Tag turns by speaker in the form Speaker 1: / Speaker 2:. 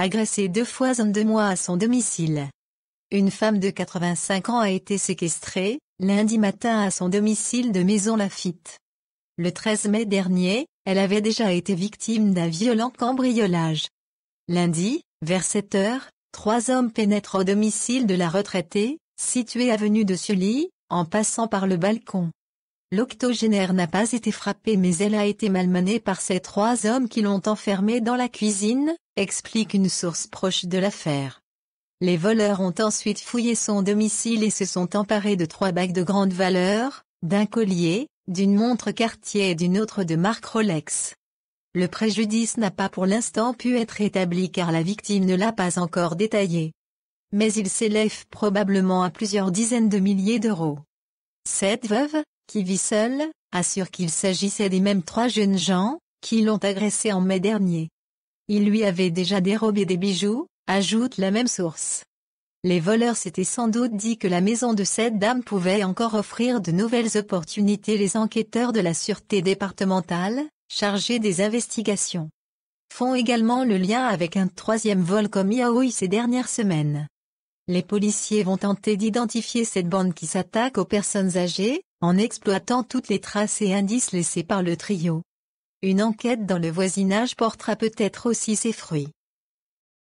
Speaker 1: agressé deux fois en deux mois à son domicile. Une femme de 85 ans a été séquestrée, lundi matin à son domicile de Maison Lafitte. Le 13 mai dernier, elle avait déjà été victime d'un violent cambriolage. Lundi, vers 7 heures, trois hommes pénètrent au domicile de la retraitée, située avenue de Sully, en passant par le balcon. L'octogénaire n'a pas été frappée mais elle a été malmenée par ces trois hommes qui l'ont enfermée dans la cuisine, explique une source proche de l'affaire. Les voleurs ont ensuite fouillé son domicile et se sont emparés de trois bagues de grande valeur, d'un collier, d'une montre quartier et d'une autre de marque Rolex. Le préjudice n'a pas pour l'instant pu être établi car la victime ne l'a pas encore détaillé. Mais il s'élève probablement à plusieurs dizaines de milliers d'euros. Cette veuve, qui vit seule, assure qu'il s'agissait des mêmes trois jeunes gens, qui l'ont agressée en mai dernier. Il lui avait déjà dérobé des bijoux, ajoute la même source. Les voleurs s'étaient sans doute dit que la maison de cette dame pouvait encore offrir de nouvelles opportunités les enquêteurs de la sûreté départementale, chargés des investigations font également le lien avec un troisième vol comme à ces dernières semaines. Les policiers vont tenter d'identifier cette bande qui s'attaque aux personnes âgées, en exploitant toutes les traces et indices laissés par le trio. Une enquête dans le voisinage portera peut-être aussi ses fruits.